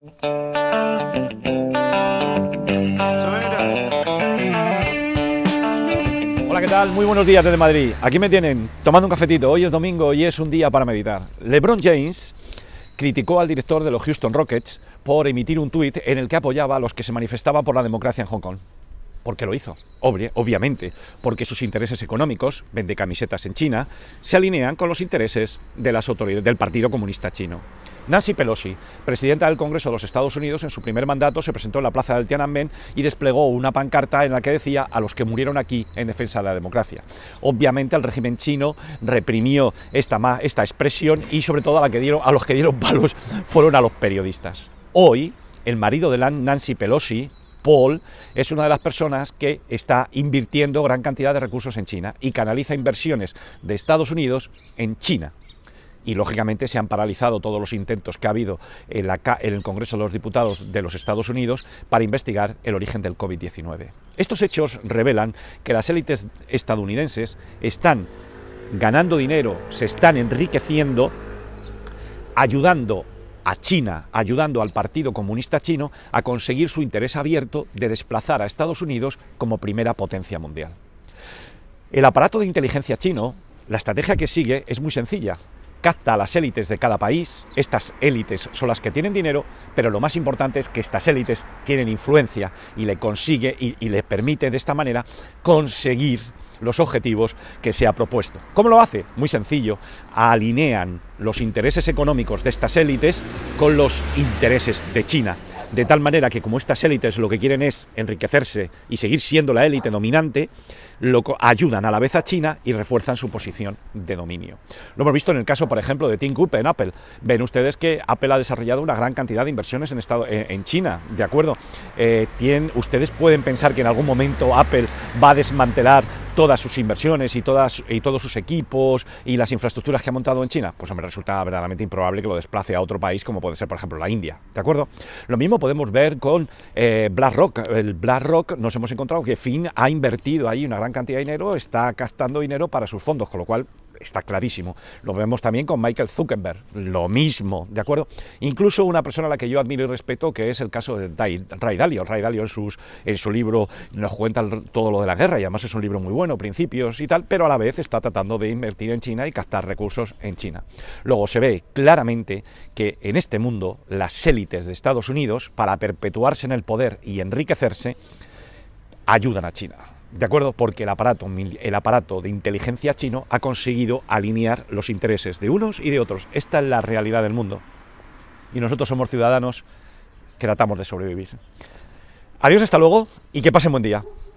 Hola, ¿qué tal? Muy buenos días desde Madrid. Aquí me tienen tomando un cafetito. Hoy es domingo y es un día para meditar. LeBron James criticó al director de los Houston Rockets por emitir un tuit en el que apoyaba a los que se manifestaban por la democracia en Hong Kong qué lo hizo, obviamente, porque sus intereses económicos, vende camisetas en China, se alinean con los intereses de las autoridades del Partido Comunista Chino. Nancy Pelosi, presidenta del Congreso de los Estados Unidos, en su primer mandato se presentó en la plaza del Tiananmen y desplegó una pancarta en la que decía a los que murieron aquí en defensa de la democracia. Obviamente el régimen chino reprimió esta, expresión y sobre todo a los que dieron palos fueron a los periodistas. Hoy, el marido de Nancy Pelosi, Paul es una de las personas que está invirtiendo gran cantidad de recursos en China y canaliza inversiones de Estados Unidos en China y lógicamente se han paralizado todos los intentos que ha habido en, el Congreso de los Diputados de los Estados Unidos para investigar el origen del COVID-19. Estos hechos revelan que las élites estadounidenses están ganando dinero, se están enriqueciendo, ayudando a China, ayudando al Partido Comunista Chino a conseguir su interés abierto de desplazar a Estados Unidos como primera potencia mundial. El aparato de inteligencia chino, la estrategia que sigue es muy sencilla. Capta a las élites de cada país, estas élites son las que tienen dinero, pero lo más importante es que estas élites tienen influencia y le consigue y, y le permite de esta manera conseguir los objetivos que se ha propuesto. ¿Cómo lo hace? Muy sencillo, alinean los intereses económicos de estas élites con los intereses de China de tal manera que como estas élites lo que quieren es enriquecerse y seguir siendo la élite dominante, lo ayudan a la vez a China y refuerzan su posición de dominio. Lo hemos visto en el caso, por ejemplo, de Tim Cook en Apple. Ven ustedes que Apple ha desarrollado una gran cantidad de inversiones en, estado, en China, ¿de acuerdo? Eh, tienen, ustedes pueden pensar que en algún momento Apple va a desmantelar todas sus inversiones y, todas, y todos sus equipos y las infraestructuras que ha montado en China, pues me resulta verdaderamente improbable que lo desplace a otro país como puede ser, por ejemplo, la India. ¿De acuerdo? Lo mismo podemos ver con eh, BlackRock. El BlackRock nos hemos encontrado que Finn ha invertido ahí una gran cantidad de dinero, está captando dinero para sus fondos, con lo cual está clarísimo. Lo vemos también con Michael Zuckerberg, lo mismo, ¿de acuerdo? Incluso una persona a la que yo admiro y respeto, que es el caso de Ray Dalio. Ray Dalio en, en su libro nos cuenta todo lo de la guerra y además es un libro muy bueno, principios y tal, pero a la vez está tratando de invertir en China y captar recursos en China. Luego se ve claramente que en este mundo las élites de Estados Unidos, para perpetuarse en el poder y enriquecerse, ayudan a China. ¿De acuerdo? Porque el aparato, el aparato de inteligencia chino ha conseguido alinear los intereses de unos y de otros. Esta es la realidad del mundo. Y nosotros somos ciudadanos que tratamos de sobrevivir. Adiós, hasta luego y que pasen buen día.